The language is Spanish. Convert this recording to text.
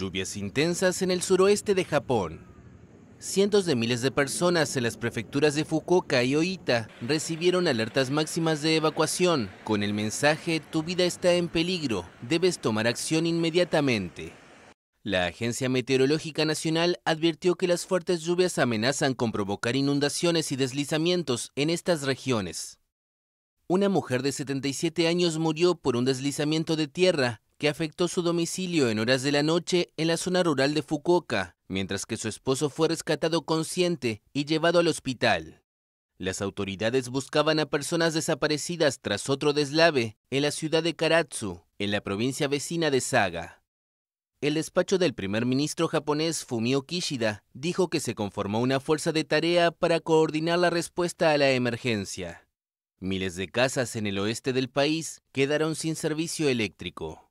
lluvias intensas en el suroeste de Japón. Cientos de miles de personas en las prefecturas de Fukuoka y Oita recibieron alertas máximas de evacuación con el mensaje Tu vida está en peligro, debes tomar acción inmediatamente. La Agencia Meteorológica Nacional advirtió que las fuertes lluvias amenazan con provocar inundaciones y deslizamientos en estas regiones. Una mujer de 77 años murió por un deslizamiento de tierra que afectó su domicilio en horas de la noche en la zona rural de Fukuoka, mientras que su esposo fue rescatado consciente y llevado al hospital. Las autoridades buscaban a personas desaparecidas tras otro deslave en la ciudad de Karatsu, en la provincia vecina de Saga. El despacho del primer ministro japonés Fumio Kishida dijo que se conformó una fuerza de tarea para coordinar la respuesta a la emergencia. Miles de casas en el oeste del país quedaron sin servicio eléctrico.